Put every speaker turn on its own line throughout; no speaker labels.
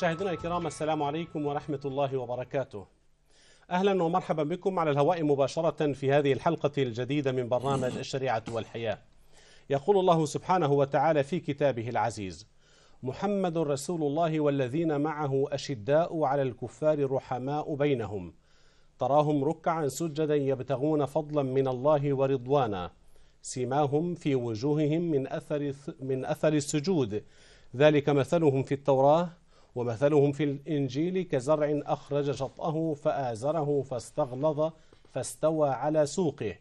مشاهدينا الكرام السلام عليكم ورحمة الله وبركاته أهلا ومرحبا بكم على الهواء مباشرة في هذه الحلقة الجديدة من برنامج الشريعة والحياة يقول الله سبحانه وتعالى في كتابه العزيز محمد رسول الله والذين معه أشداء على الكفار رحماء بينهم تراهم ركعا سجدا يبتغون فضلا من الله ورضوانا سيماهم في وجوههم من أثر, من أثر السجود ذلك مثلهم في التوراة ومثلهم في الإنجيل كزرع أخرج شطأه فآزره فاستغلظ فاستوى على سوقه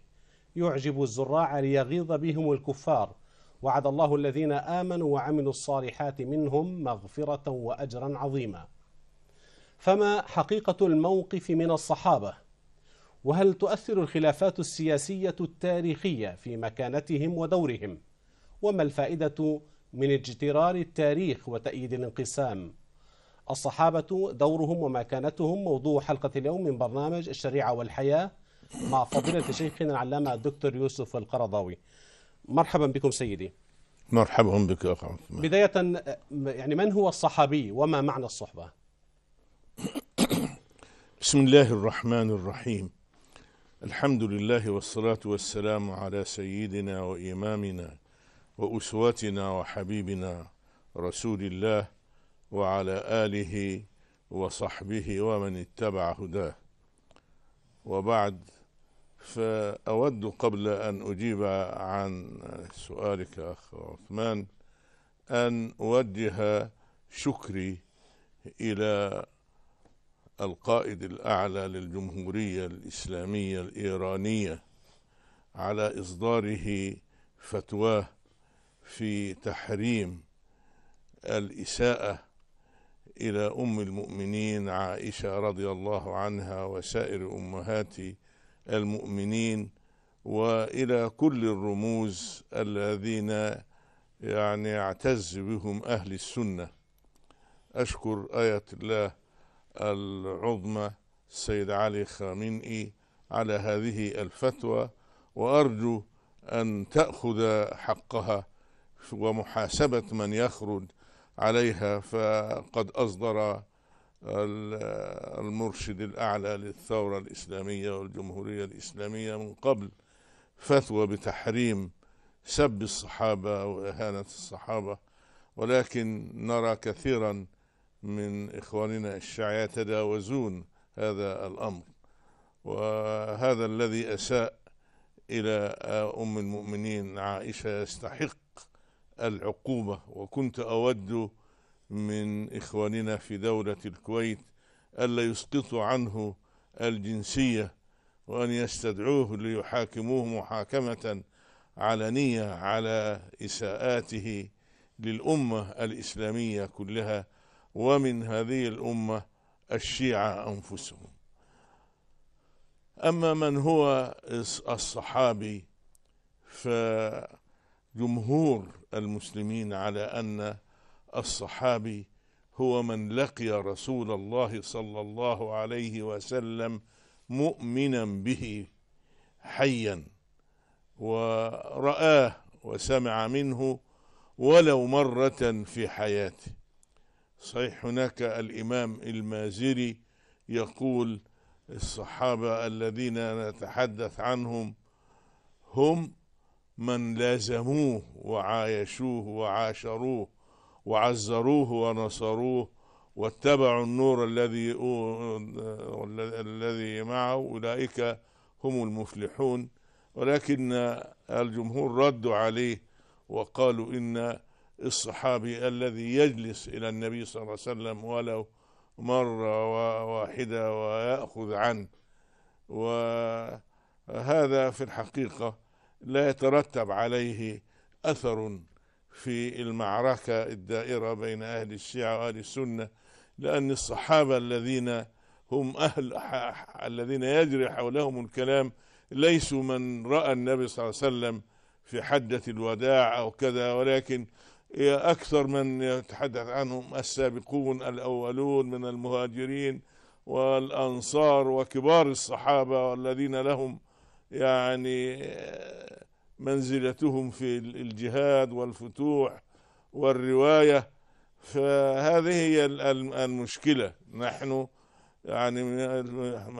يعجب الزراع ليغيظ بهم الكفار وعد الله الذين آمنوا وعملوا الصالحات منهم مغفرة وأجرا عظيما فما حقيقة الموقف من الصحابة؟ وهل تؤثر الخلافات السياسية التاريخية في مكانتهم ودورهم؟ وما الفائدة من اجترار التاريخ وتأييد الانقسام؟ الصحابة دورهم ومكانتهم موضوع حلقة اليوم من برنامج الشريعة والحياة مع فضيلة شيخنا العلامة الدكتور يوسف القرضاوي مرحبا بكم سيدي
مرحبا بك أخ عثمان
بداية يعني من هو الصحابي وما معنى الصحبة
بسم الله الرحمن الرحيم الحمد لله والصلاة والسلام على سيدنا وإمامنا وأسوتنا وحبيبنا رسول الله وعلى آله وصحبه ومن اتبع هداه وبعد فأود قبل أن أجيب عن سؤالك أخ عثمان أن أوجه شكري إلى القائد الأعلى للجمهورية الإسلامية الإيرانية على إصداره فتواه في تحريم الإساءة إلى أم المؤمنين عائشة رضي الله عنها وسائر أمهات المؤمنين وإلى كل الرموز الذين يعني اعتز بهم أهل السنة أشكر آية الله العظمى السيد علي خامنئي على هذه الفتوى وأرجو أن تأخذ حقها ومحاسبة من يخرج عليها فقد أصدر المرشد الأعلى للثورة الإسلامية والجمهورية الإسلامية من قبل فتوى بتحريم سب الصحابة وإهانة الصحابة ولكن نرى كثيرا من إخواننا الشيعة يتجاوزون هذا الأمر وهذا الذي أساء إلى أم المؤمنين عائشة يستحق العقوبة وكنت أود من إخواننا في دولة الكويت ألا يسقطوا عنه الجنسية وأن يستدعوه ليحاكموه محاكمة علنية على إساءاته للأمة الإسلامية كلها ومن هذه الأمة الشيعة أنفسهم أما من هو الصحابي فجمهور المسلمين على أن الصحابي هو من لقي رسول الله صلى الله عليه وسلم مؤمنا به حيا ورآه وسمع منه ولو مرة في حياته صحيح هناك الإمام المازري يقول الصحابة الذين نتحدث عنهم هم من لازموه وعايشوه وعاشروه وعزروه ونصروه واتبعوا النور الذي الذي معه اولئك هم المفلحون ولكن الجمهور ردوا عليه وقالوا ان الصحابي الذي يجلس الى النبي صلى الله عليه وسلم ولو مره واحده وياخذ عنه وهذا في الحقيقه لا يترتب عليه أثر في المعركة الدائرة بين أهل الشيعة وأهل السنة لأن الصحابة الذين هم أهل الذين يجري حولهم الكلام ليسوا من رأى النبي صلى الله عليه وسلم في حدة الوداع أو كذا ولكن أكثر من يتحدث عنهم السابقون الأولون من المهاجرين والأنصار وكبار الصحابة والذين لهم يعني منزلتهم في الجهاد والفتوح والرواية فهذه هي المشكلة نحن يعني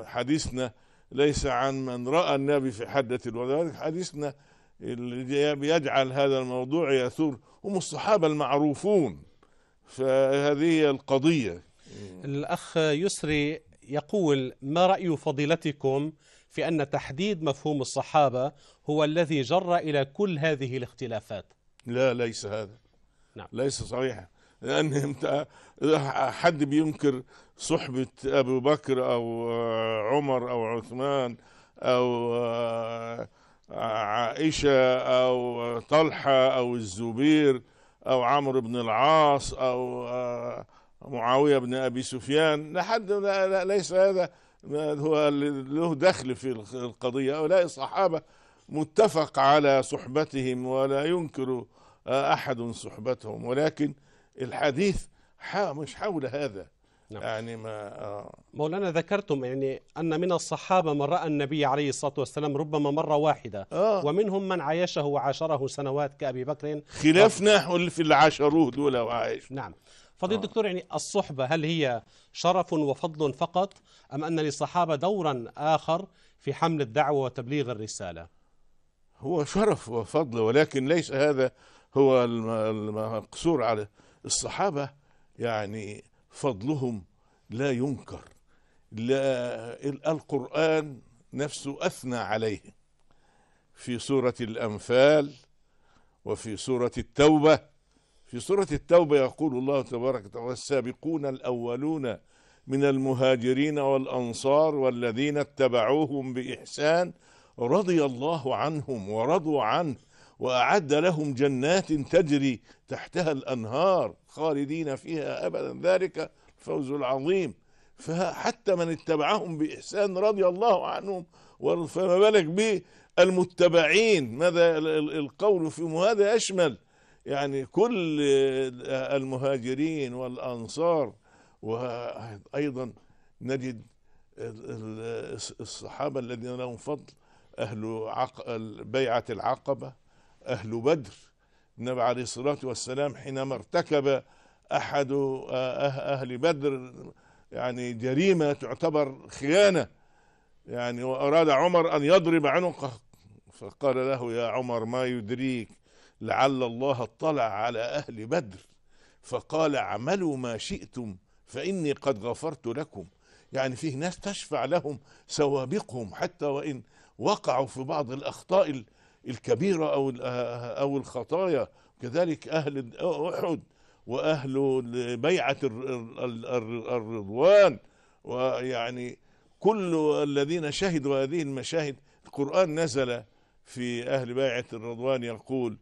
حديثنا ليس عن من رأى النبي في حدة الوداع حديثنا اللي بيجعل هذا الموضوع يثور هم الصحابة المعروفون فهذه هي القضية
الأخ يسري يقول ما رأي فضيلتكم في أن تحديد مفهوم الصحابة هو الذي جر إلى كل هذه الاختلافات
لا ليس هذا نعم. ليس صحيحا لأن أنت حد بينكر صحبة أبو بكر أو عمر أو عثمان أو عائشة أو طلحة أو الزبير أو عمرو بن العاص أو معاوية بن أبي سفيان لحد ليس هذا هو له دخل في القضية هؤلاء الصحابة متفق على صحبتهم ولا ينكر أحد صحبتهم ولكن الحديث مش حول هذا نعم. يعني ما آه.
مولانا ذكرتم يعني ان من الصحابه من راى النبي عليه الصلاه والسلام ربما مره واحده آه. ومنهم من عايشه وعاشره سنوات كابي بكر خلاف نحو في اللي عاشروه دول وعايش نعم فضيله آه. الدكتور يعني الصحبه هل هي شرف وفضل فقط ام ان للصحابه دورا اخر في حمل الدعوه وتبليغ الرساله؟
هو شرف وفضل ولكن ليس هذا هو المقصور على الصحابه يعني فضلهم لا ينكر لا القرآن نفسه أثنى عليه في سورة الأنفال وفي سورة التوبة في سورة التوبة يقول الله تبارك وتعالى والسابقون الأولون من المهاجرين والأنصار والذين اتبعوهم بإحسان رضي الله عنهم ورضوا عنه وأعد لهم جنات تجري تحتها الأنهار خالدين فيها أبدا ذلك الفوز العظيم فحتى من اتبعهم بإحسان رضي الله عنهم فما بالك بالمتبعين ماذا القول في هذا يشمل يعني كل المهاجرين والأنصار وأيضا نجد الصحابة الذين لهم فضل أهل عق... بيعة العقبة أهل بدر النبي عليه الصلاة والسلام حينما ارتكب أحد أهل بدر يعني جريمة تعتبر خيانة يعني وأراد عمر أن يضرب عنقه فقال له يا عمر ما يدريك لعل الله اطلع على أهل بدر فقال عملوا ما شئتم فإني قد غفرت لكم يعني فيه ناس تشفع لهم سوابقهم حتى وإن وقعوا في بعض الأخطاء الكبيرة أو أو الخطايا كذلك أهل أحد وأهل بيعة الرضوان ويعني كل الذين شهدوا هذه المشاهد القرآن نزل في أهل بيعة الرضوان يقول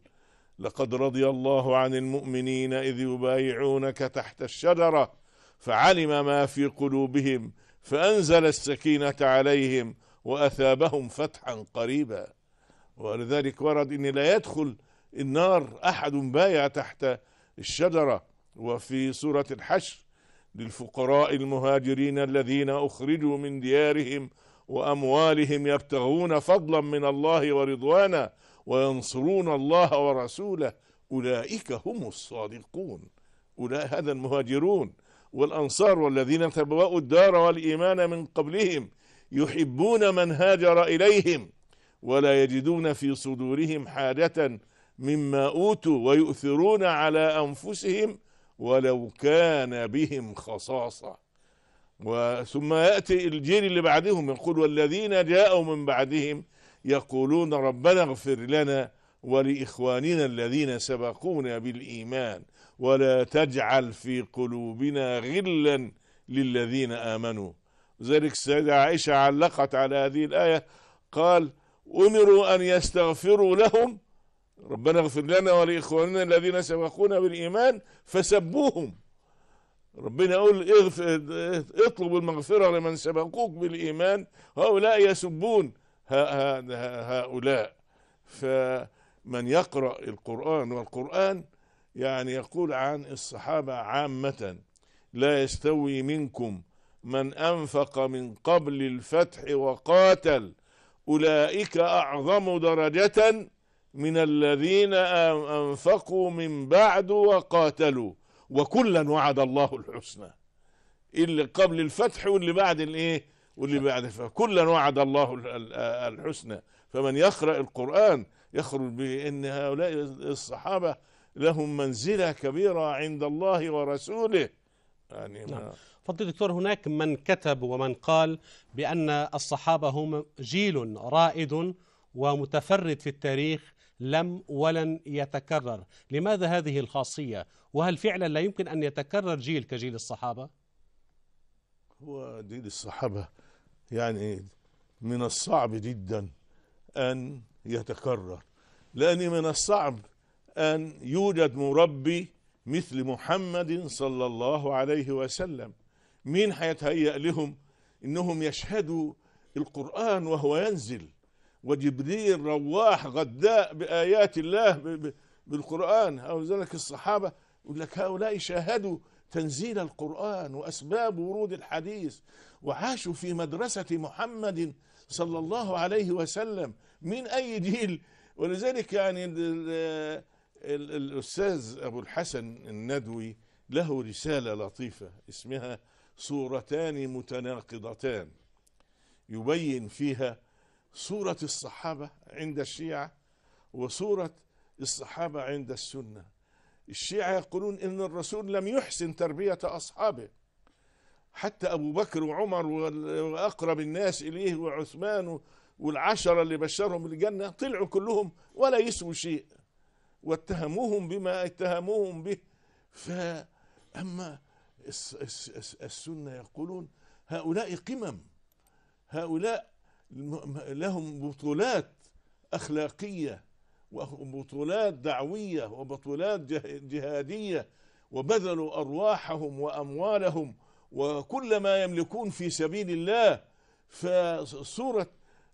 لقد رضي الله عن المؤمنين إذ يبايعونك تحت الشجرة فعلم ما في قلوبهم فأنزل السكينة عليهم وأثابهم فتحا قريبا ولذلك ورد أن لا يدخل النار أحد بايع تحت الشجرة وفي سورة الحشر للفقراء المهاجرين الذين أخرجوا من ديارهم وأموالهم يبتغون فضلا من الله ورضوانا وينصرون الله ورسوله أولئك هم الصادقون أولئك هذا المهاجرون والأنصار والذين تبوأوا الدار والإيمان من قبلهم يحبون من هاجر إليهم ولا يجدون في صدورهم حاجة مما أوتوا ويؤثرون على أنفسهم ولو كان بهم خصاصة وثم يأتي الجيل اللي بعدهم يقول والذين جاءوا من بعدهم يقولون ربنا اغفر لنا ولإخواننا الذين سبقونا بالإيمان ولا تجعل في قلوبنا غلا للذين آمنوا ذلك السيدة عائشة علقت على هذه الآية قال أمروا أن يستغفروا لهم ربنا اغفر لنا ولإخواننا الذين سبقونا بالإيمان فسبوهم ربنا يقول اغفر اطلب المغفرة لمن سبقوك بالإيمان هؤلاء يسبون هؤلاء فمن يقرأ القرآن والقرآن يعني يقول عن الصحابة عامة لا يستوي منكم من أنفق من قبل الفتح وقاتل أولئك أعظم درجة من الذين أنفقوا من بعد وقاتلوا وكلا وعد الله الحسنى اللي قبل الفتح واللي بعد الايه واللي بعد فكلا وعد الله الحسنى فمن يقرأ القرآن يخرج بأن هؤلاء الصحابة لهم منزلة كبيرة عند الله ورسوله يعني ما نعم.
فضل دكتور هناك من كتب ومن قال بأن الصحابة هم جيل رائد ومتفرد في التاريخ لم ولن يتكرر لماذا هذه الخاصية وهل فعلا لا يمكن أن يتكرر جيل كجيل الصحابة
هو جيل الصحابة يعني من الصعب جدا أن يتكرر لأن من الصعب أن يوجد مربي مثل محمد صلى الله عليه وسلم مين هيتهيأ لهم إنهم يشهدوا القرآن وهو ينزل وجبريل رواح غداء بآيات الله بالقرآن أو ذلك الصحابة يقول لك هؤلاء شاهدوا تنزيل القرآن وأسباب ورود الحديث وعاشوا في مدرسة محمد صلى الله عليه وسلم من أي جيل ولذلك يعني الأستاذ أبو الحسن الندوي له رسالة لطيفة اسمها صورتان متناقضتان يبين فيها صورة الصحابة عند الشيعة وصورة الصحابة عند السنة الشيعة يقولون إن الرسول لم يحسن تربية أصحابه حتى أبو بكر وعمر وأقرب الناس إليه وعثمان والعشرة اللي بشرهم بالجنة طلعوا كلهم ولا يسووا شيء واتهموهم بما اتهموهم به فأما السنة يقولون هؤلاء قمم هؤلاء لهم بطولات أخلاقية وبطولات دعوية وبطولات جهادية وبذلوا أرواحهم وأموالهم وكل ما يملكون في سبيل الله فصورة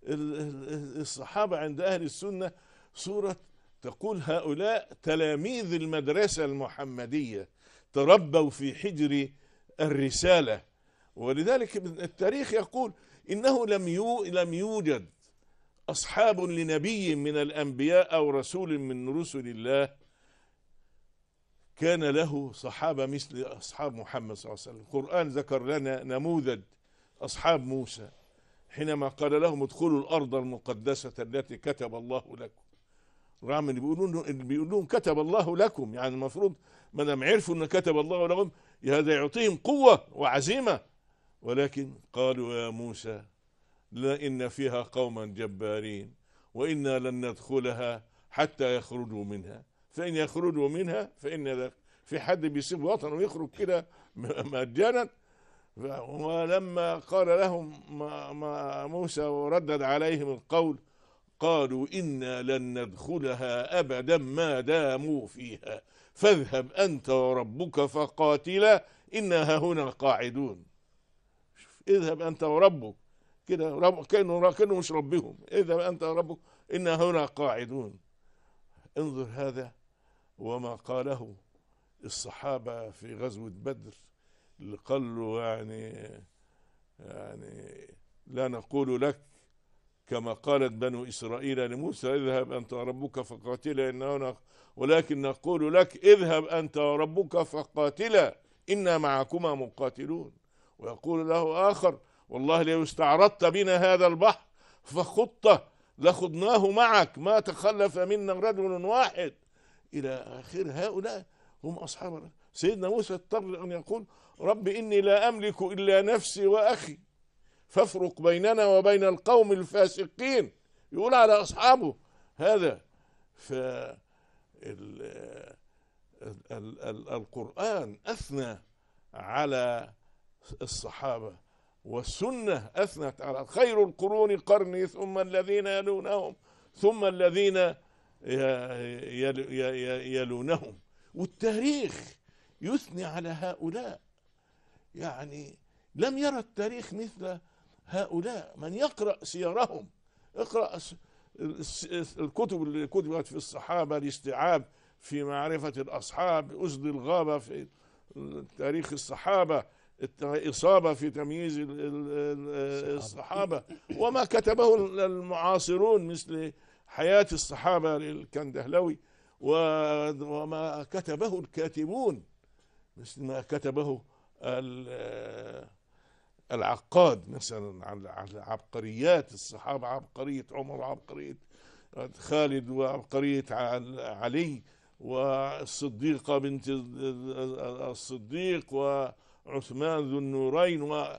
الصحابة عند أهل السنة صورة تقول هؤلاء تلاميذ المدرسة المحمدية تربوا في حجر الرسالة ولذلك التاريخ يقول إنه لم لم يوجد أصحاب لنبي من الأنبياء أو رسول من رسل الله كان له صحابة مثل أصحاب محمد صلى الله عليه وسلم القرآن ذكر لنا نموذج أصحاب موسى حينما قال لهم ادخلوا الأرض المقدسة التي كتب الله لكم رغم ان بيقولوا بيقول لهم كتب الله لكم يعني المفروض ما دام عرفوا ان كتب الله لهم هذا يعطيهم قوه وعزيمه ولكن قالوا يا موسى لان فيها قوما جبارين وانا لن ندخلها حتى يخرجوا منها فان يخرجوا منها فان في حد بيسيب وطنه ويخرج كده مجانا ولما قال لهم ما ما موسى وردد عليهم القول قالوا إنا لن ندخلها أبدا ما داموا فيها فاذهب أنت وربك فقاتلا إنا هنا قاعدون اذهب أنت وربك كده رب كانوا كانوا مش ربهم اذا انت ربك انا هنا قاعدون انظر هذا وما قاله الصحابه في غزوه بدر اللي قال له يعني يعني لا نقول لك كما قالت بنو إسرائيل لموسى اذهب أنت وربك فقاتلا إن هنا ولكن نقول لك اذهب أنت وربك فقاتلا إنا معكما مقاتلون ويقول له آخر والله لو استعرضت بنا هذا البحر فخطه لخضناه معك ما تخلف منا رجل واحد الى اخر هؤلاء هم اصحاب سيدنا موسى اضطر ان يقول رب اني لا املك الا نفسي واخي فافرق بيننا وبين القوم الفاسقين يقول على اصحابه هذا ف القران اثنى على الصحابه والسنة أثنت على خير القرون قرني ثم الذين يلونهم ثم الذين يلونهم والتاريخ يثني على هؤلاء يعني لم يرى التاريخ مثل هؤلاء من يقرأ سيرهم اقرأ الكتب اللي كتبت في الصحابة الاستيعاب في معرفة الأصحاب أسد الغابة في تاريخ الصحابة إصابة في تمييز الصحابة وما كتبه المعاصرون مثل حياة الصحابة للكندهلوي وما كتبه الكاتبون مثل ما كتبه العقاد مثلا على عبقريات الصحابة عبقرية عمر وعبقرية خالد وعبقرية عن عبقريات الصحابه عبقريه عمر عبقرية خالد وعبقريه علي والصديقه بنت الصديق و عثمان ذو النورين و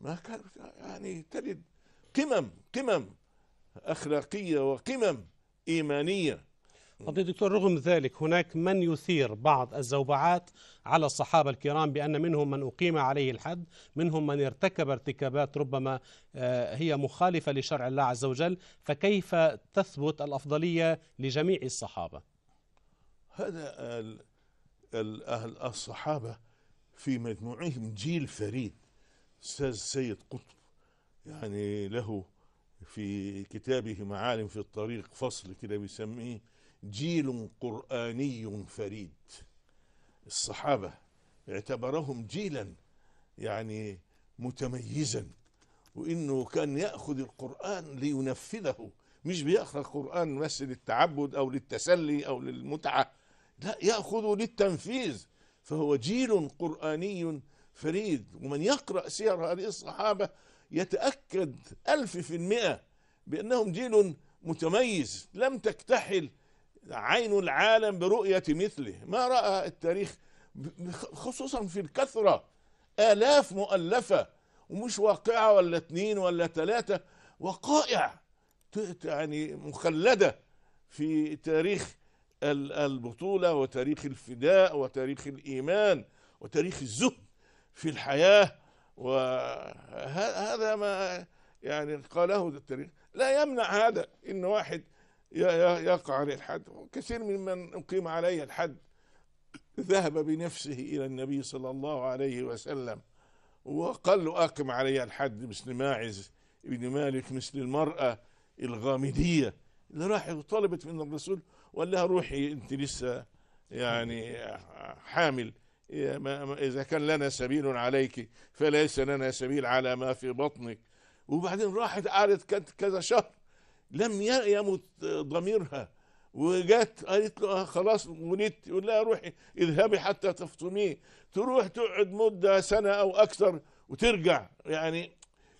ما كان يعني تجد قمم قمم أخلاقية وقمم
إيمانية قضية دكتور رغم ذلك هناك من يثير بعض الزوبعات على الصحابة الكرام بأن منهم من أقيم عليه الحد منهم من ارتكب ارتكابات ربما آه، هي مخالفة لشرع الله عز وجل فكيف تثبت الأفضلية لجميع الصحابة
هذا الصحابة في مجموعهم جيل فريد أستاذ سيد قطب يعني له في كتابه معالم في الطريق فصل كده بيسميه جيل قرآني فريد الصحابة اعتبرهم جيلا يعني متميزا وانه كان ياخذ القران لينفذه مش بياخذ القران بس للتعبد او للتسلي او للمتعه لا ياخذه للتنفيذ فهو جيل قرآني فريد ومن يقرأ سير هذه الصحابة يتأكد ألف في المئة بأنهم جيل متميز لم تكتحل عين العالم برؤية مثله ما رأى التاريخ خصوصا في الكثرة آلاف مؤلفة ومش واقعة ولا اثنين ولا ثلاثة وقائع يعني مخلدة في تاريخ البطولة وتاريخ الفداء وتاريخ الإيمان وتاريخ الزهد في الحياة وهذا ما يعني قاله التاريخ لا يمنع هذا إن واحد يقع عليه الحد كثير ممن أقيم عليه الحد ذهب بنفسه إلى النبي صلى الله عليه وسلم وقال له أقم علي الحد مثل ماعز بن مالك مثل المرأة الغامدية اللي راح طلبت من الرسول وقال لها روحي انت لسه يعني حامل اذا كان لنا سبيل عليك فليس لنا سبيل على ما في بطنك وبعدين راحت قعدت كذا شهر لم يمت ضميرها وجت قالت له آه، خلاص ولدت يقول لها روحي اذهبي حتى تفطميه تروح تقعد مده سنه او اكثر وترجع يعني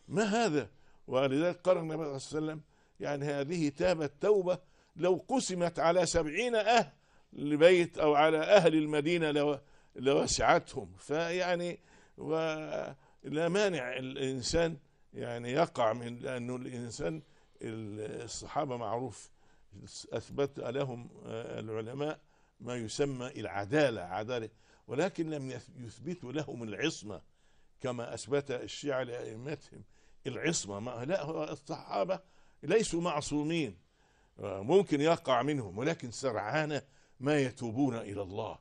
ما هذا ولذلك قال النبي صلى الله عليه وسلم يعني هذه تابت توبه لو قسمت على سبعين أهل لبيت أو على أهل المدينة لوسعتهم فيعني لا مانع الإنسان يعني يقع من لأنه الإنسان الصحابة معروف أثبت لهم آه، العلماء ما يسمى العدالة عدالة ولكن لم يثبتوا لهم العصمة كما أثبت الشيعة لأئمتهم العصمة لا الصحابة ليسوا معصومين ممكن يقع منهم ولكن سرعان ما يتوبون إلى الله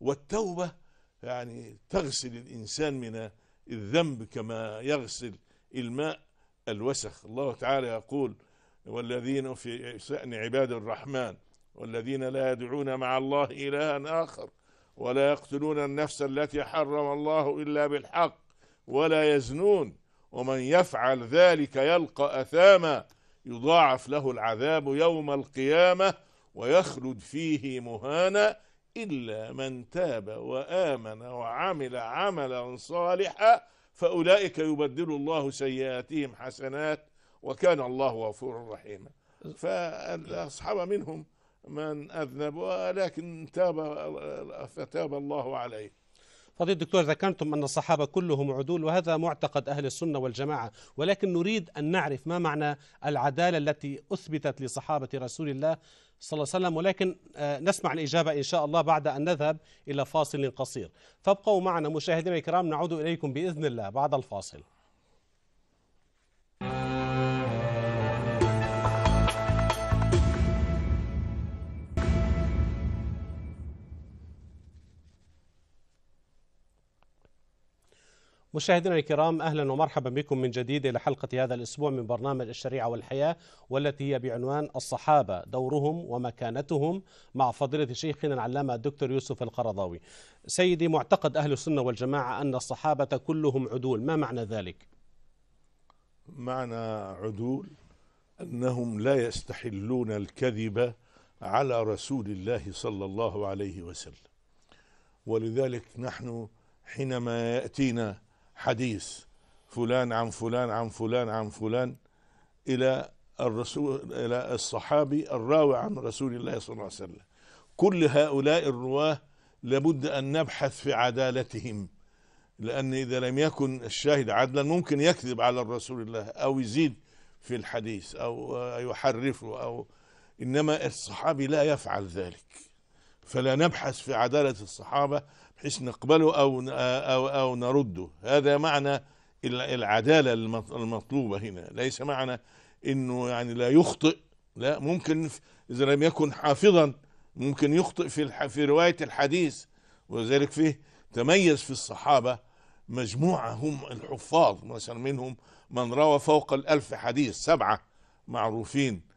والتوبة يعني تغسل الإنسان من الذنب كما يغسل الماء الوسخ الله تعالى يقول والذين في شأن عباد الرحمن والذين لا يدعون مع الله إلها آخر ولا يقتلون النفس التي حرم الله إلا بالحق ولا يزنون ومن يفعل ذلك يلقى أثاما يضاعف له العذاب يوم القيامة ويخلد فيه مهانا إلا من تاب وآمن وعمل عملا صالحا فأولئك يبدل الله سيئاتهم حسنات وكان الله غفورا رحيما فالأصحاب منهم من أذنب ولكن تاب فتاب الله عليه
فضيلة الدكتور ذكرتم أن الصحابة كلهم عدول وهذا معتقد أهل السنة والجماعة ولكن نريد أن نعرف ما معنى العدالة التي أثبتت لصحابة رسول الله صلى الله عليه وسلم ولكن آه، نسمع الإجابة إن شاء الله بعد أن نذهب إلى فاصل قصير فابقوا معنا مشاهدينا الكرام نعود إليكم بإذن الله بعد الفاصل مشاهدينا الكرام اهلا ومرحبا بكم من جديد الى حلقه هذا الاسبوع من برنامج الشريعه والحياه والتي هي بعنوان الصحابه دورهم ومكانتهم مع فضيله شيخنا العلامه الدكتور يوسف القرضاوي. سيدي معتقد اهل السنه والجماعه ان الصحابه كلهم عدول، ما معنى ذلك؟
معنى عدول انهم لا يستحلون الكذب على رسول الله صلى الله عليه وسلم. ولذلك نحن حينما ياتينا حديث فلان عن فلان عن فلان عن فلان إلى الرسول إلى الصحابي الراوي عن رسول الله صلى الله عليه وسلم كل هؤلاء الرواه لابد أن نبحث في عدالتهم لأن إذا لم يكن الشاهد عدلا ممكن يكذب على الرسول الله أو يزيد في الحديث أو يحرفه أو إنما الصحابي لا يفعل ذلك فلا نبحث في عدالة الصحابة بحيث نقبله أو, أو, أو نرده هذا معنى العدالة المطلوبة هنا ليس معنى أنه يعني لا يخطئ لا ممكن إذا لم يكن حافظا ممكن يخطئ في, في رواية الحديث ولذلك فيه تميز في الصحابة مجموعة هم الحفاظ مثلا منهم من روى فوق الألف حديث سبعة معروفين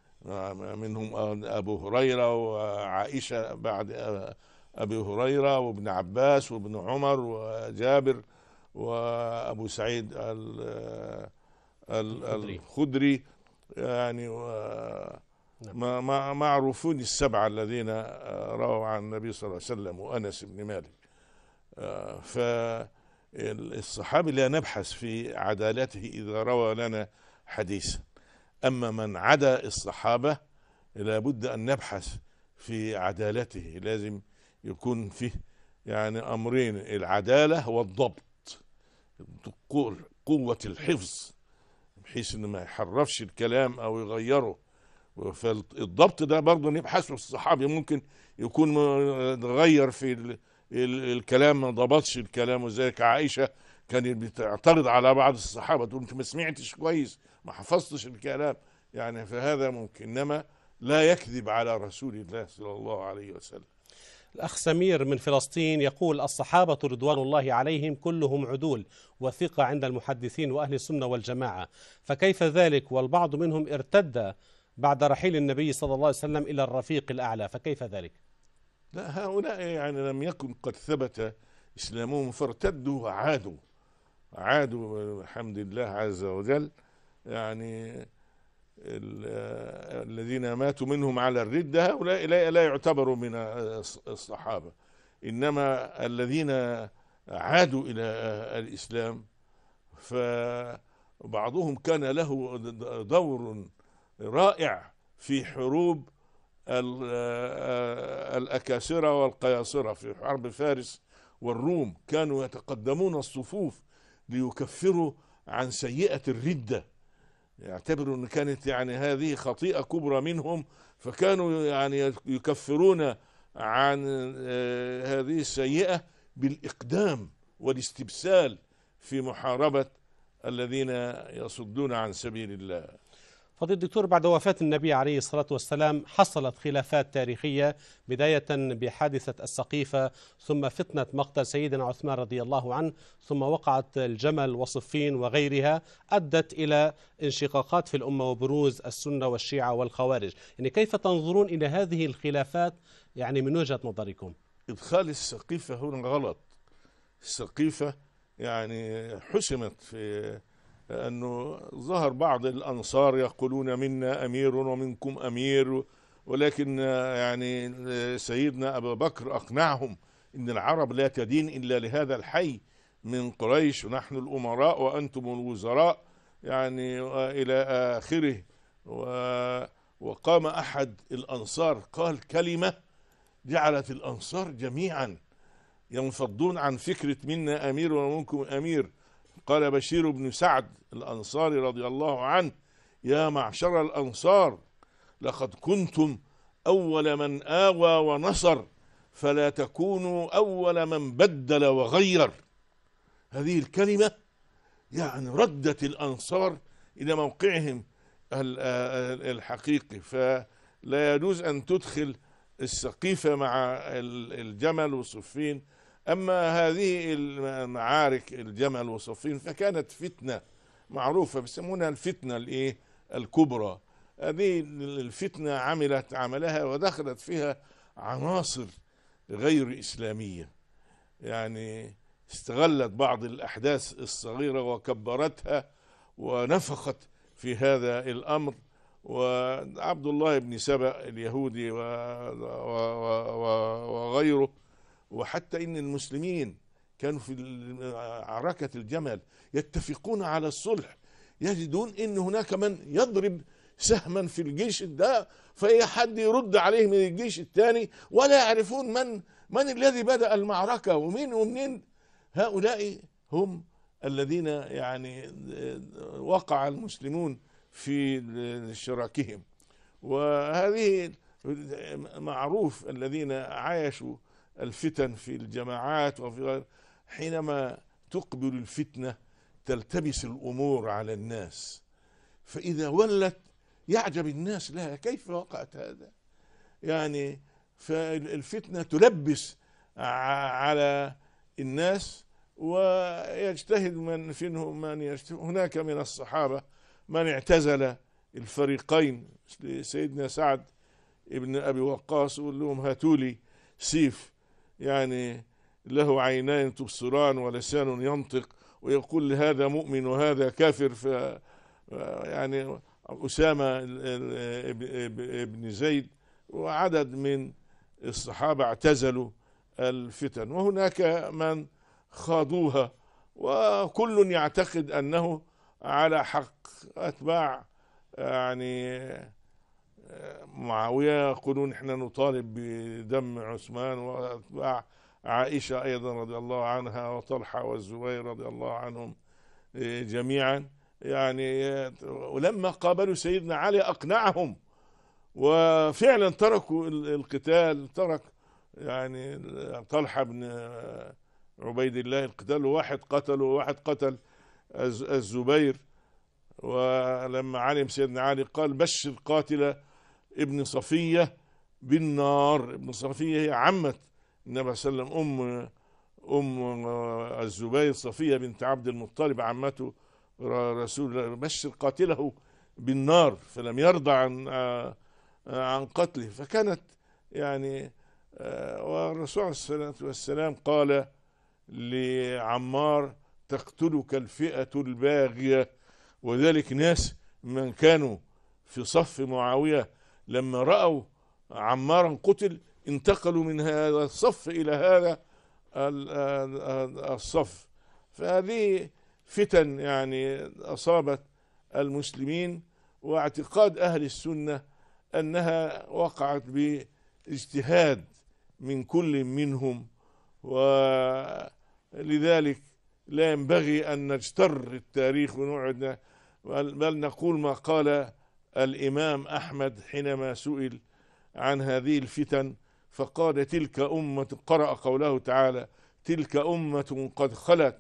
منهم أبو هريرة وعائشة بعد أبي هريرة وابن عباس وابن عمر وجابر وأبو سعيد الخدري يعني نعم. معروفون السبعة الذين رووا عن النبي صلى الله عليه وسلم وأنس بن مالك فالصحابي لا نبحث في عدالته إذا روى لنا حديثا أما من عدا الصحابة لابد أن نبحث في عدالته لازم يكون فيه يعني أمرين العدالة والضبط قوة الحفظ بحيث أنه ما يحرفش الكلام أو يغيره فالضبط ده برضه نبحثه الصحابي ممكن يكون غير في الكلام ما ضبطش الكلام وزيك عائشة كانت بتعترض على بعض الصحابة تقول انت ما سمعتش كويس ما حفظتش الكلام يعني فهذا ممكن إنما لا يكذب على رسول الله صلى الله عليه وسلم
الأخ سمير من فلسطين يقول الصحابة رضوان الله عليهم كلهم عدول وثقة عند المحدثين وأهل السنة والجماعة فكيف ذلك والبعض منهم ارتد بعد رحيل النبي صلى الله عليه وسلم إلى الرفيق الأعلى فكيف ذلك
لا هؤلاء يعني لم يكن قد ثبت إسلامهم فارتدوا وعادوا عادوا الحمد لله عز وجل يعني الذين ماتوا منهم على الردة هؤلاء لا يعتبروا من الصحابة إنما الذين عادوا إلى الإسلام فبعضهم كان له دور رائع في حروب آه، الأكاسرة والقياصرة في حرب فارس والروم كانوا يتقدمون الصفوف ليكفروا عن سيئة الردة يعتبروا ان كانت يعني هذه خطيئه كبرى منهم فكانوا يعني يكفرون عن آه، هذه السيئه بالاقدام والاستبسال في محاربه الذين يصدون عن سبيل الله
فضيل الدكتور بعد وفاة النبي عليه الصلاة والسلام حصلت خلافات تاريخية بداية بحادثة السقيفة ثم فتنة مقتل سيدنا عثمان رضي الله عنه ثم وقعت الجمل وصفين وغيرها أدت إلى انشقاقات في الأمة وبروز السنة والشيعة والخوارج يعني كيف تنظرون إلى هذه الخلافات يعني من وجهة نظركم إدخال السقيفة هنا غلط
السقيفة يعني حسمت في أنه ظهر بعض الأنصار يقولون منا أمير ومنكم أمير ولكن يعني سيدنا أبو بكر أقنعهم إن العرب لا تدين إلا لهذا الحي من قريش ونحن الأمراء وأنتم الوزراء يعني إلى آخره وقام أحد الأنصار قال كلمة جعلت الأنصار جميعا ينفضون عن فكرة منا أمير ومنكم أمير قال بشير بن سعد الأنصاري رضي الله عنه يا معشر الأنصار لقد كنتم أول من آوى ونصر فلا تكونوا أول من بدل وغير هذه الكلمة يعني ردت الأنصار إلى موقعهم الحقيقي فلا يجوز أن تدخل السقيفة مع الجمل وصفين أما هذه المعارك الجمل وصفين فكانت فتنة معروفة بيسمونها الفتنة الإيه الكبرى هذه الفتنة عملت عملها ودخلت فيها عناصر غير إسلامية يعني استغلت بعض الأحداث الصغيرة وكبرتها ونفخت في هذا الأمر وعبد الله بن سبأ اليهودي وغيره وحتى ان المسلمين كانوا في عركة الجمل يتفقون على الصلح يجدون ان هناك من يضرب سهما في الجيش ده فأي حد يرد عليه من الجيش الثاني ولا يعرفون من من الذي بدأ المعركة ومين ومنين هؤلاء هم الذين يعني آه، وقع المسلمون في شراكهم وهذه معروف الذين عايشوا الفتن في الجماعات وفي غير حينما تقبل الفتنة تلتبس الأمور على الناس فإذا ولت يعجب الناس لها كيف وقعت هذا يعني فالفتنة تلبس على الناس ويجتهد من فيهم من يجتهد هناك من الصحابة من اعتزل الفريقين سيدنا سعد ابن أبي وقاص وقال لهم هاتوا لي سيف يعني له عينان تبصران ولسان ينطق ويقول هذا مؤمن وهذا كافر ف يعني أسامة ابن زيد وعدد من الصحابة اعتزلوا الفتن وهناك من خاضوها وكل يعتقد أنه على حق أتباع يعني معاوية يقولون احنا نطالب بدم عثمان وأتباع عائشة أيضا رضي الله عنها وطلحة والزبير رضي الله عنهم إيه، جميعا يعني ولما قابلوا سيدنا علي أقنعهم وفعلا تركوا القتال ترك يعني طلحة بن عبيد الله القتال وواحد قتل وواحد قتل الزبير ولما علم سيدنا علي قال بشر قاتله ابن صفية بالنار ابن صفية هي عمة النبي صلى الله عليه وسلم أم أم الزبير صفية بنت عبد المطلب عمته رسول الله بشر قاتله بالنار فلم يرضى عن عن قتله فكانت يعني آه، والرسول عليه الصلاة والسلام قال لعمار تقتلك الفئة الباغية وذلك ناس من كانوا في صف معاوية لما رأوا عمارا قتل انتقلوا من هذا الصف إلى هذا الصف فهذه فتن يعني أصابت المسلمين واعتقاد أهل السنة أنها وقعت باجتهاد من كل منهم ولذلك لا ينبغي أن نجتر التاريخ ونعد بل نقول ما قال الإمام أحمد حينما سئل عن هذه الفتن فقال تلك أمة قرأ قوله تعالى تلك أمة قد خلت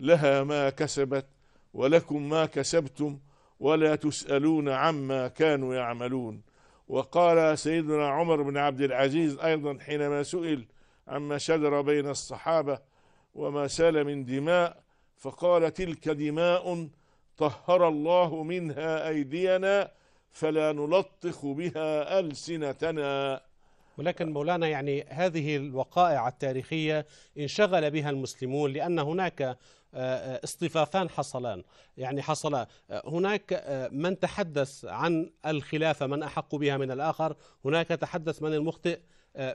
لها ما كسبت ولكم ما كسبتم ولا تسألون عما كانوا يعملون وقال سيدنا عمر بن عبد العزيز أيضا حينما سئل عما شجر بين الصحابة وما سال من دماء فقال تلك دماء طهر الله منها أيدينا فلا نلطخ بها ألسنتنا ولكن مولانا يعني
هذه الوقائع التاريخية انشغل بها المسلمون لأن هناك آه، آه، اصطفافان حصلان يعني حصل آه، هناك من تحدث عن الخلافة من أحق بها من الآخر هناك تحدث من المخطئ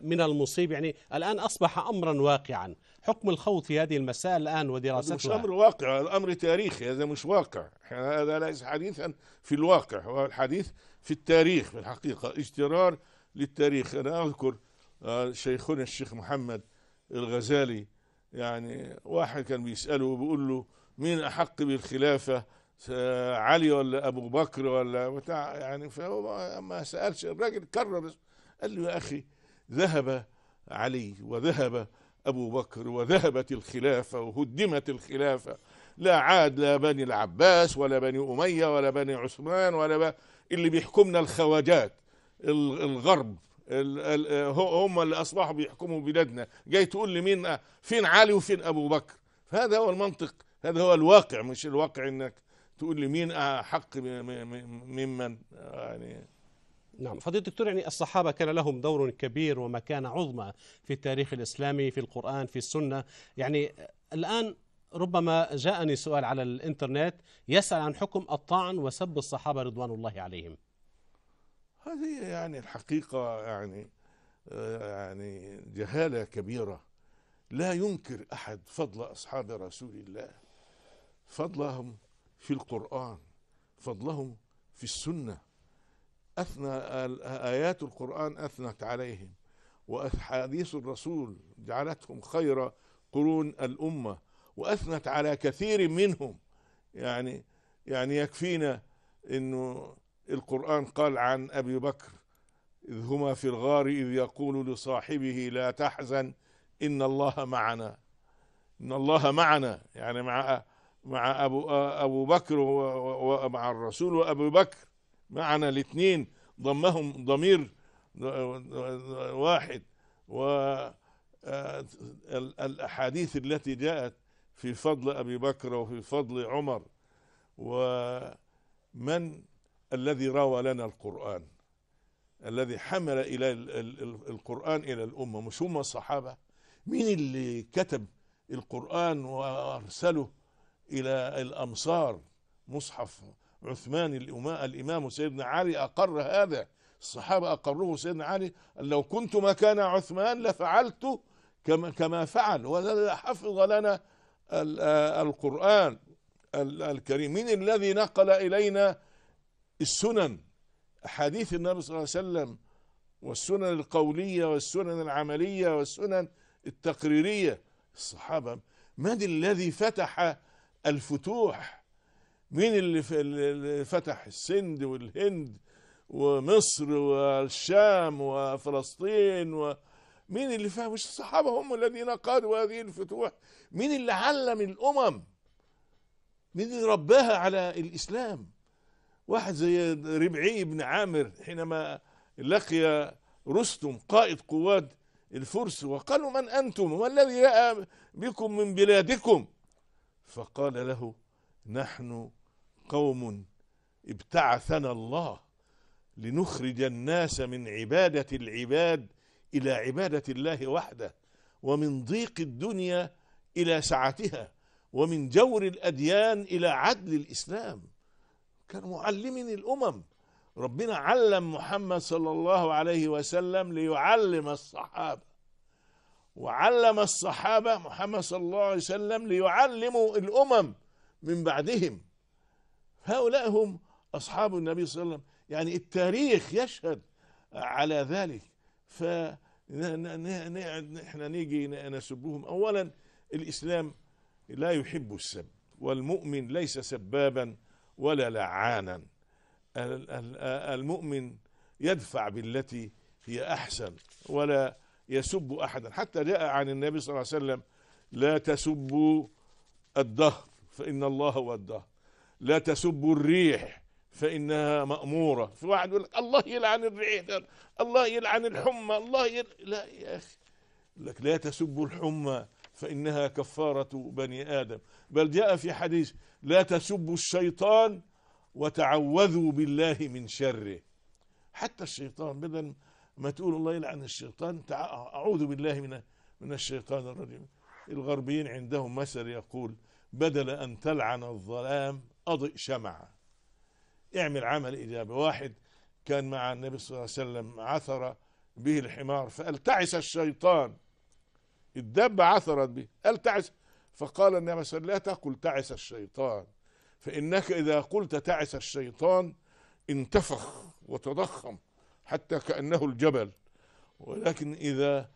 من المصيب يعني الآن أصبح أمرا واقعا حكم الخوض
في هذه المسائل الآن ودراستها مش أمر واقع الأمر تاريخي هذا مش واقع هذا ليس حديثا في الواقع هو الحديث في التاريخ في الحقيقة اجترار للتاريخ أنا أذكر آه، شيخنا الشيخ محمد الغزالي يعني واحد كان بيسأله وبيقول له مين أحق بالخلافة آه، علي ولا أبو بكر ولا بتاع يعني فهو ما سألش الراجل كرر قال له يا أخي ذهب علي وذهب أبو بكر وذهبت الخلافة وهدمت الخلافة لا عاد لا بني العباس ولا بني أمية ولا بني عثمان ولا ب... اللي بيحكمنا الخواجات الغرب هم اللي أصبحوا بيحكموا بلادنا جاي تقول لي مين فين علي وفين أبو بكر هذا هو المنطق هذا هو الواقع مش الواقع انك تقول لي مين احق ممن يعني نعم فضيلة الدكتور يعني الصحابة كان
لهم دور كبير ومكانة عظمى في التاريخ الإسلامي في القرآن في السنة يعني الآن ربما جاءني سؤال على الإنترنت يسأل عن حكم الطعن وسب الصحابة رضوان الله عليهم
هذه يعني الحقيقة يعني يعني جهالة كبيرة لا ينكر أحد فضل أصحاب رسول الله فضلهم في القرآن فضلهم في السنه أثنى آيات القرآن أثنت عليهم وأحاديث الرسول جعلتهم خير قرون الأمة وأثنت على كثير منهم يعني يعني يكفينا أنه القرآن قال عن أبي بكر إذ هما في الغار إذ يقول لصاحبه لا تحزن إن الله معنا إن الله معنا يعني مع مع أبو آه، أبو بكر ومع الرسول وأبو بكر معنا الاثنين ضمهم ضمير واحد والأحاديث آه، التي جاءت في فضل أبي بكر وفي فضل عمر ومن الذي روى لنا القرآن الذي حمل إلى القرآن إلى الأمة مش هم الصحابة مين اللي كتب القرآن وأرسله إلى الأمصار مصحف عثمان الإمام سيدنا علي أقر هذا الصحابة أقروه سيدنا علي لو كنت مكان عثمان لفعلت كما, كما فعل وحفظ حفظ لنا آه، القرآن الكريم من الذي نقل إلينا السنن حديث النبي صلى الله عليه وسلم والسنن القولية والسنن العملية والسنن التقريرية الصحابة من الذي فتح الفتوح مين اللي فتح السند والهند ومصر والشام وفلسطين و... مين اللي فاهم مش الصحابة هم الذين قادوا هذه الفتوح مين اللي علم الأمم مين اللي رباها على الإسلام واحد زي ربعي بن عامر حينما لقي رستم قائد قوات الفرس وقالوا من أنتم وما الذي جاء بكم من بلادكم فقال له نحن قوم ابتعثنا الله لنخرج الناس من عبادة العباد إلى عبادة الله وحده ومن ضيق الدنيا إلى سعتها ومن جور الأديان إلى عدل الإسلام كان معلمين الأمم ربنا علم محمد صلى الله عليه وسلم ليعلم الصحابة وعلم الصحابة محمد صلى الله عليه وسلم ليعلموا الأمم من بعدهم هؤلاء هم أصحاب النبي صلى الله عليه وسلم يعني التاريخ يشهد على ذلك فنحن نيجي نسبهم أولا الإسلام لا يحب السب والمؤمن ليس سبابا ولا لعانا المؤمن يدفع بالتي هي أحسن ولا يسب أحدا حتى جاء عن النبي صلى الله عليه وسلم لا تسبوا الدهر فإن الله هو الدهر لا تسبوا الريح فإنها مأمورة في واحد يقول لك الله يلعن الريح الله يلعن الحمى الله يل... لا يا أخي لك لا تسبوا الحمى فإنها كفارة بني آدم بل جاء في حديث لا تسبوا الشيطان وتعوذوا بالله من شره حتى الشيطان بدل ما تقول الله يلعن الشيطان أعوذ بالله من من الشيطان الرجيم الغربيين عندهم مثل يقول بدل أن تلعن الظلام أضئ شمعة اعمل عمل إجابة واحد كان مع النبي صلى الله عليه وسلم عثر به الحمار فالتعس الشيطان الدابة عثرت به التعس فقال النبي صلى الله عليه وسلم لا تقل تعس الشيطان فإنك إذا قلت تعس الشيطان انتفخ وتضخم حتى كأنه الجبل ولكن إذا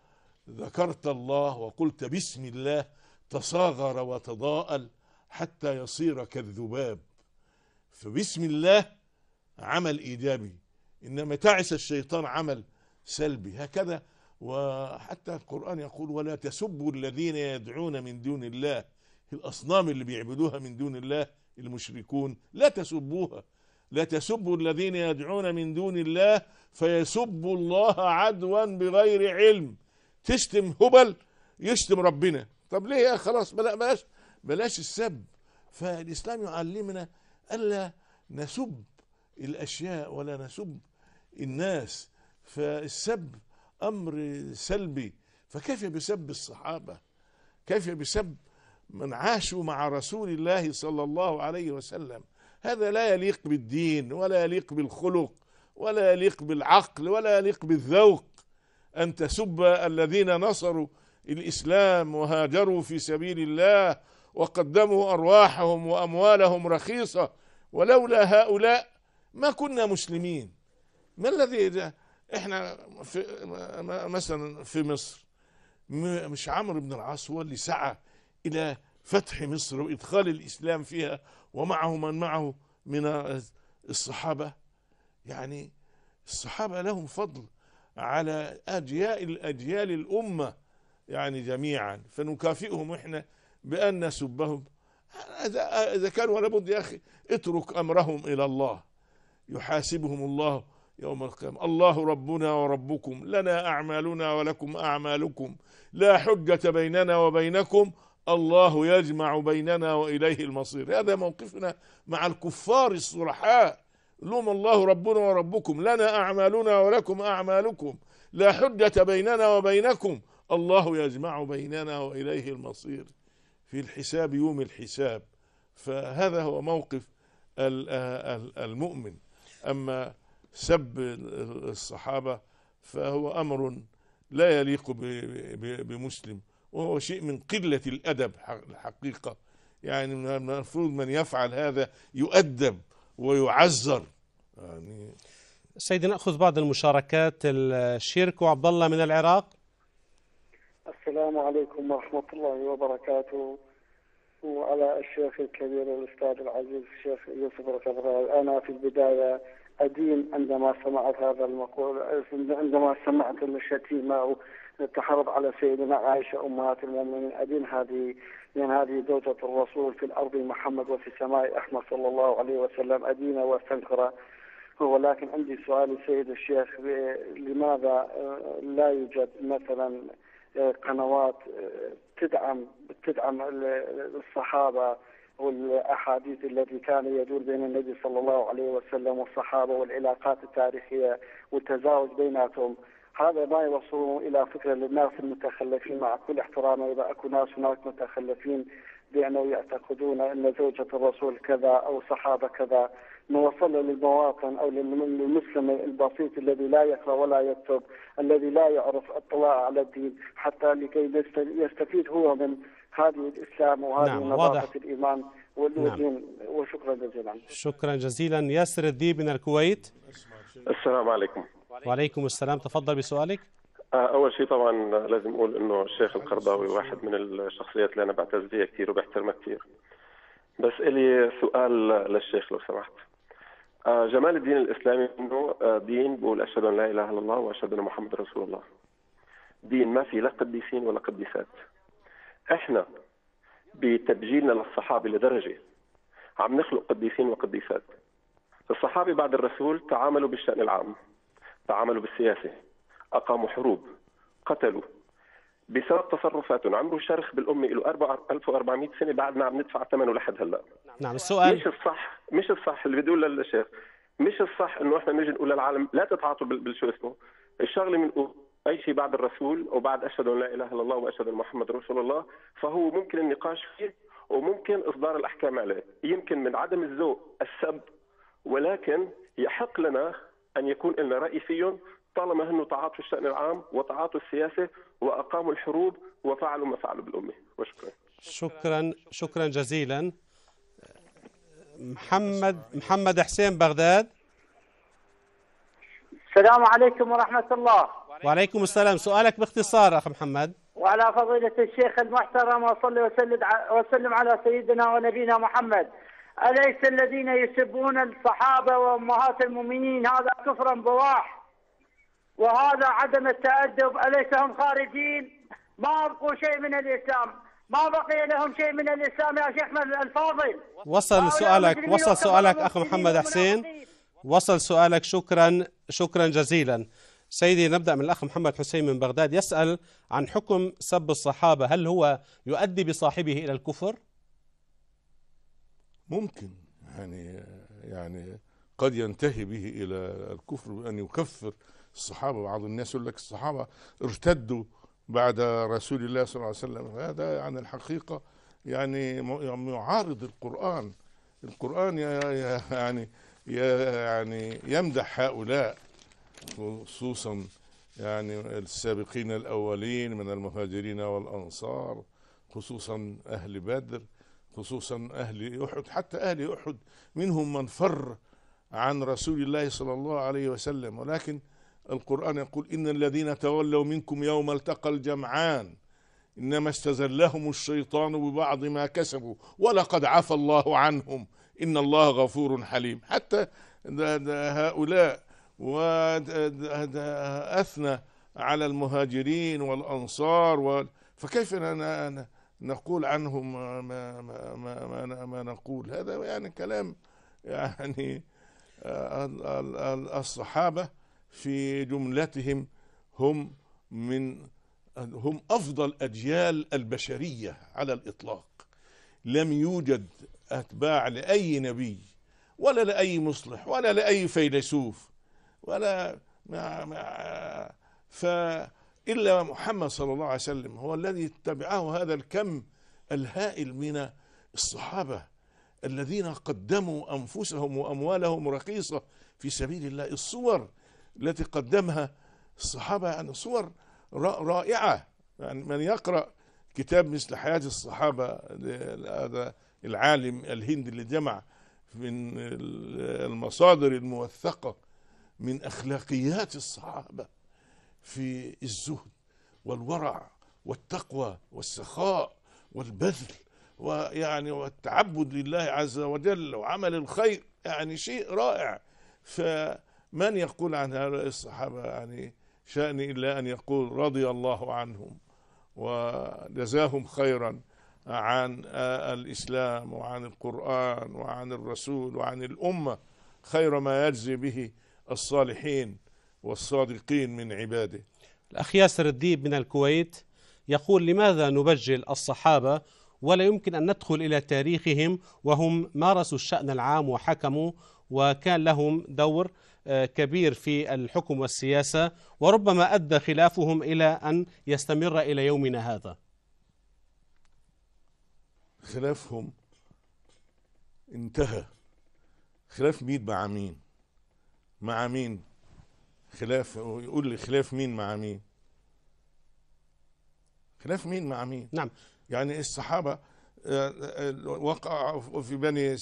ذكرت الله وقلت بسم الله تصاغر وتضاءل حتى يصير كالذباب فبسم الله عمل إيجابي إنما تعس الشيطان عمل سلبي هكذا وحتى القرآن يقول ولا تسبوا الذين يدعون من دون الله الأصنام اللي بيعبدوها من دون الله المشركون لا تسبوها لا تسبوا الذين يدعون من دون الله فيسبوا الله عدوا بغير علم تشتم هبل يشتم ربنا طب ليه خلاص بلاش بلاش السب فالإسلام يعلمنا ألا نسب الأشياء ولا نسب الناس فالسب أمر سلبي فكيف بسب الصحابة كيف بسب من عاشوا مع رسول الله صلى الله عليه وسلم هذا لا يليق بالدين ولا يليق بالخلق ولا يليق بالعقل ولا يليق بالذوق أن تسب الذين نصروا الإسلام وهاجروا في سبيل الله وقدموا أرواحهم وأموالهم رخيصة ولولا هؤلاء ما كنا مسلمين ما الذي احنا في مثلا في مصر مش عمرو بن العاص هو اللي سعى إلى فتح مصر وإدخال الإسلام فيها ومعه من معه من الصحابة يعني الصحابة لهم فضل على أجيال الأجيال الأمة يعني جميعا فنكافئهم إحنا بأن نسبهم إذا كانوا ولا بد يا أخي اترك أمرهم إلى الله يحاسبهم الله يوم القيامة الله ربنا وربكم لنا أعمالنا ولكم أعمالكم لا حجة بيننا وبينكم الله يجمع بيننا وإليه المصير هذا موقفنا مع الكفار الصلحاء لهم الله ربنا وربكم لنا أعمالنا ولكم أعمالكم لا حجة بيننا وبينكم الله يجمع بيننا وإليه المصير في الحساب يوم الحساب فهذا هو موقف المؤمن أما سب الصحابة فهو أمر لا يليق بمسلم وهو شيء من قلة الأدب الحقيقة يعني المفروض من يفعل هذا يؤدب ويعزر يعني سيدي ناخذ بعض المشاركات الشيركو
عبد الله من العراق
السلام عليكم ورحمة الله وبركاته وعلى الشيخ الكبير الأستاذ العزيز الشيخ يوسف الكبراوي أنا في البداية أدين عندما سمعت هذا المقول عندما سمعت الشتيمة التحرض على سيدنا عائشة أمهات المؤمنين أدين هذه من هذه زوجة الرسول في الأرض محمد وفي السماء أحمد صلى الله عليه وسلم أدين واستنكر ولكن عندي سؤال سيد الشيخ لماذا آه، لا يوجد مثلا قنوات آه، تدعم تدعم الصحابه والاحاديث التي كان يدور بين النبي صلى الله عليه وسلم والصحابه والعلاقات التاريخيه والتزاوج بيناتهم هذا ما يوصله الى فكره للناس المتخلفين مع كل احترامي اذا اكو ناس هناك متخلفين بانه يعتقدون ان زوجه الرسول كذا او صحابه كذا نوصله للمواطن او للمسلم البسيط الذي لا يقرا ولا يكتب الذي لا يعرف الطلاع على الدين حتى لكي يستفيد هو من هذه الاسلام وهذه نعم نظافه الايمان والدين نعم. وشكرا جزيلا
شكرا جزيلا ياسر الذيب من الكويت
السلام عليكم
وعليكم السلام تفضل بسؤالك
أه، اول شيء طبعا لازم اقول انه الشيخ القرضاوي واحد من الشخصيات اللي انا بعتز فيها كثير وبحترمها كثير بس الي سؤال للشيخ لو سمحت آه، جمال الدين الاسلامي انه آه، دين بقول اشهد ان لا اله الا الله واشهد ان محمد رسول الله. دين ما في لا قديسين ولا قديسات. احنا بتبجيلنا للصحابه لدرجه عم نخلق قديسين وقديسات. الصحابه بعد الرسول تعاملوا بالشان العام، تعاملوا بالسياسه، اقاموا حروب، قتلوا، بسبب تصرفاتهم نعم، عمره شرخ بالأمة له 4400 سنه بعدنا عم ندفع ثمنه لحد هلا
نعم السؤال مش
الصح مش الصح اللي بدي اقول للشيخ مش الصح انه احنا نجي نقول للعالم لا تتعاطوا بالشو اسمه الشغله بنقول اي شيء بعد الرسول وبعد اشهد ان لا اله الا الله واشهد ان محمد رسول الله فهو ممكن النقاش فيه وممكن اصدار الاحكام عليه يمكن من عدم الذوق السب ولكن يحق لنا ان يكون لنا راي فيهم طالما هن تعاطوا الشأن العام وتعاطوا السياسة وأقاموا الحروب وفعلوا ما فعلوا بالأمة وشكرا
شكرا شكرا جزيلا محمد محمد حسين بغداد
السلام عليكم ورحمة الله
وعليكم السلام سؤالك باختصار أخ محمد
وعلى فضيلة الشيخ المحترم وصلي وسلم على سيدنا ونبينا محمد أليس الذين يسبون الصحابة وأمهات المؤمنين هذا كفرا بواح وهذا عدم التأدب أليس هم خارجين ما أبقوا شيء من الإسلام ما بقي لهم شيء من الإسلام يا شيخ الفاضل
وصل سؤالك وصل سؤالك أخ محمد حسين وصل سؤالك شكرا شكرا جزيلا سيدي نبدأ من الأخ محمد حسين من بغداد يسأل عن حكم سب الصحابة هل هو يؤدي بصاحبه إلى الكفر؟
ممكن يعني يعني قد ينتهي به إلى الكفر بأن يكفر الصحابه بعض الناس يقول لك الصحابه ارتدوا بعد رسول الله صلى الله عليه وسلم هذا يعني الحقيقه يعني يعارض يعني القران القران يعني يعني يمدح هؤلاء خصوصا يعني السابقين الاولين من المهاجرين والانصار خصوصا اهل بدر خصوصا اهل احد حتى اهل احد منهم من فر عن رسول الله صلى الله عليه وسلم ولكن القرآن يقول إن الذين تولوا منكم يوم التقى الجمعان إنما استزلهم الشيطان ببعض ما كسبوا ولقد عفى الله عنهم إن الله غفور حليم حتى ده ده هؤلاء وأثنى على المهاجرين والأنصار فكيف نقول عنهم ما, ما, ما, ما, ما نقول هذا يعني كلام يعني الصحابة في جملتهم هم من هم افضل اجيال البشريه على الاطلاق لم يوجد اتباع لاي نبي ولا لاي مصلح ولا لاي فيلسوف ولا ما ما ف الا محمد صلى الله عليه وسلم هو الذي اتبعه هذا الكم الهائل من الصحابه الذين قدموا انفسهم واموالهم رخيصه في سبيل الله الصور التي قدمها الصحابة يعني صور رائعة يعني من يقرأ كتاب مثل حياة الصحابة هذا العالم الهندي اللي جمع من المصادر الموثقة من أخلاقيات الصحابة في الزهد والورع والتقوى والسخاء والبذل ويعني والتعبد لله عز وجل وعمل الخير يعني شيء رائع ف من يقول عن هؤلاء الصحابة يعني شأن إلا أن يقول رضي الله عنهم وجزاهم خيرا عن الإسلام وعن القرآن وعن الرسول وعن الأمة خير ما يجزي به الصالحين والصادقين من عباده
الأخ ياسر الديب من الكويت يقول لماذا نبجل الصحابة ولا يمكن أن ندخل إلى تاريخهم وهم مارسوا الشأن العام وحكموا وكان لهم دور آه، كبير في الحكم والسياسة وربما أدى خلافهم إلى أن يستمر إلى يومنا هذا
خلافهم انتهى خلاف مين مع مين مع مين خلاف يقول لي خلاف مين مع مين خلاف مين مع مين نعم يعني الصحابة وقع في بني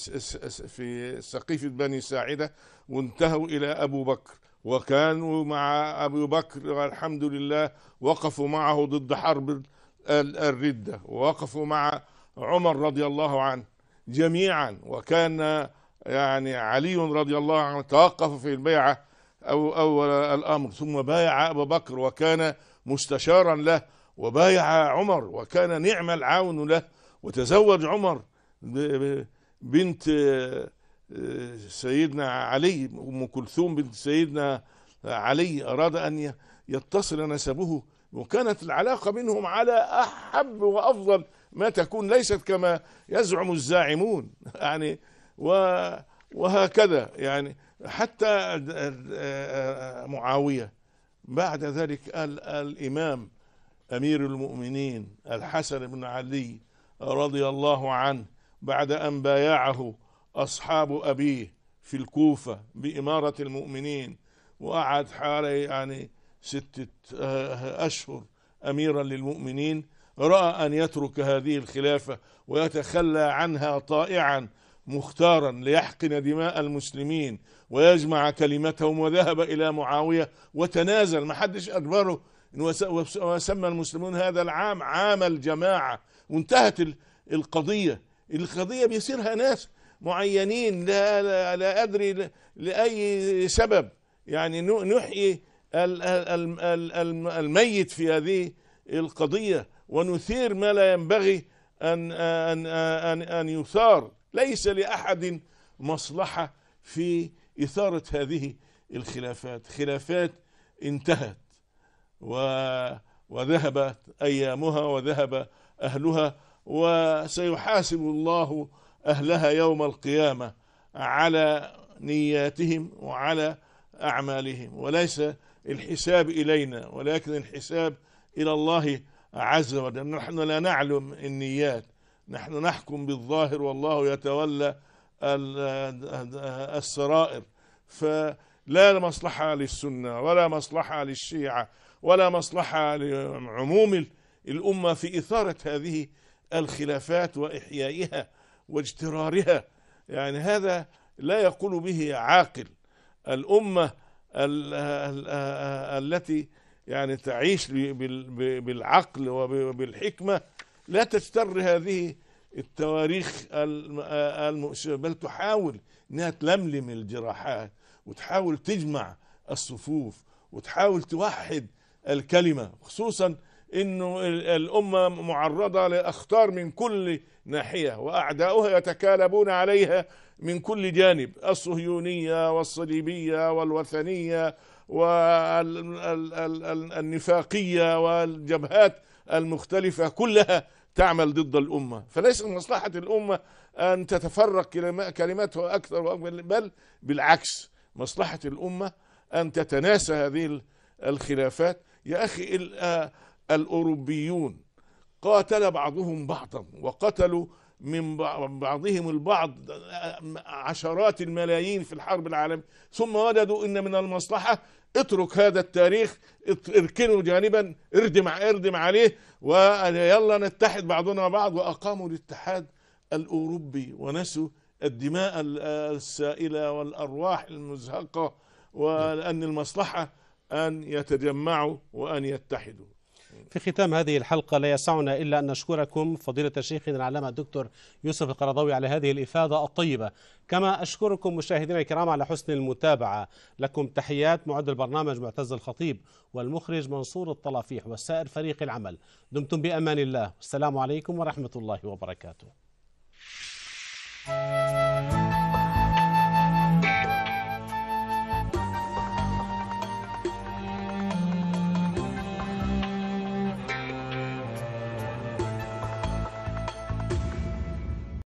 في سقيفة بني ساعدة وانتهوا إلى أبو بكر وكانوا مع أبو بكر الحمد لله وقفوا معه ضد حرب الردة ووقفوا مع عمر رضي الله عنه جميعا وكان يعني علي رضي الله عنه توقف في البيعة أو أول الأمر ثم بايع أبو بكر وكان مستشارا له وبايع عمر وكان نعم العون له وتزوج عمر بنت آه، آه، سيدنا علي ام كلثوم بنت سيدنا علي اراد ان يتصل نسبه وكانت العلاقه بينهم على احب وافضل ما تكون ليست كما يزعم الزاعمون يعني وهكذا يعني حتى آه، معاويه بعد ذلك قال الامام امير المؤمنين الحسن بن علي رضي الله عنه بعد أن بايعه أصحاب أبيه في الكوفة بإمارة المؤمنين وقعد حوالي يعني ستة آه، أشهر أميرا للمؤمنين رأى أن يترك هذه الخلافة ويتخلى عنها طائعا مختارا ليحقن دماء المسلمين ويجمع كلمتهم وذهب إلى معاوية وتنازل ما حدش أجبره وسمى المسلمون هذا العام عام الجماعة وانتهت القضية القضية بيصيرها ناس معينين لا, لا, لا أدري لأي سبب يعني نحيي الميت في هذه القضية ونثير ما لا ينبغي أن, أن, أن, أن يثار ليس لأحد مصلحة في إثارة هذه الخلافات خلافات انتهت و وذهبت أيامها وذهب أهلها وسيحاسب الله أهلها يوم القيامة على نياتهم وعلى أعمالهم وليس الحساب إلينا ولكن الحساب إلى الله عز وجل نحن لا نعلم النيات نحن نحكم بالظاهر والله يتولى السرائر فلا مصلحة للسنة ولا مصلحة للشيعة ولا مصلحة لعموم الأمة في إثارة هذه الخلافات وإحيائها واجترارها يعني هذا لا يقول به عاقل الأمة الـ الـ الـ التي يعني تعيش بالعقل وبالحكمة لا تجتر هذه التواريخ المؤسفة بل تحاول انها تلملم الجراحات وتحاول تجمع الصفوف وتحاول توحد الكلمة خصوصا انه الامه معرضه لاخطار من كل ناحيه واعداؤها يتكالبون عليها من كل جانب الصهيونيه والصليبيه والوثنيه والنفاقيه والجبهات المختلفه كلها تعمل ضد الامه فليس من مصلحه الامه ان تتفرق كلماتها اكثر بل بالعكس مصلحه الامه ان تتناسى هذه الخلافات يا اخي آه، الأوروبيون قاتل بعضهم بعضا وقتلوا من بعضهم البعض عشرات الملايين في الحرب العالمية ثم وجدوا ان من المصلحة اترك هذا التاريخ اركنه جانبا اردم اردم عليه ويلا نتحد بعضنا بعض واقاموا الاتحاد الاوروبي ونسوا الدماء السائلة والارواح المزهقة وان المصلحة ان يتجمعوا وان يتحدوا
في ختام هذه الحلقة لا يسعنا إلا أن نشكركم فضيلة شيخنا العلامة الدكتور يوسف القرضاوي على هذه الإفادة الطيبة كما أشكركم مشاهدينا الكرام على حسن المتابعة لكم تحيات معد البرنامج معتز الخطيب والمخرج منصور الطلافيح والسائر فريق العمل دمتم بأمان الله السلام عليكم ورحمة الله وبركاته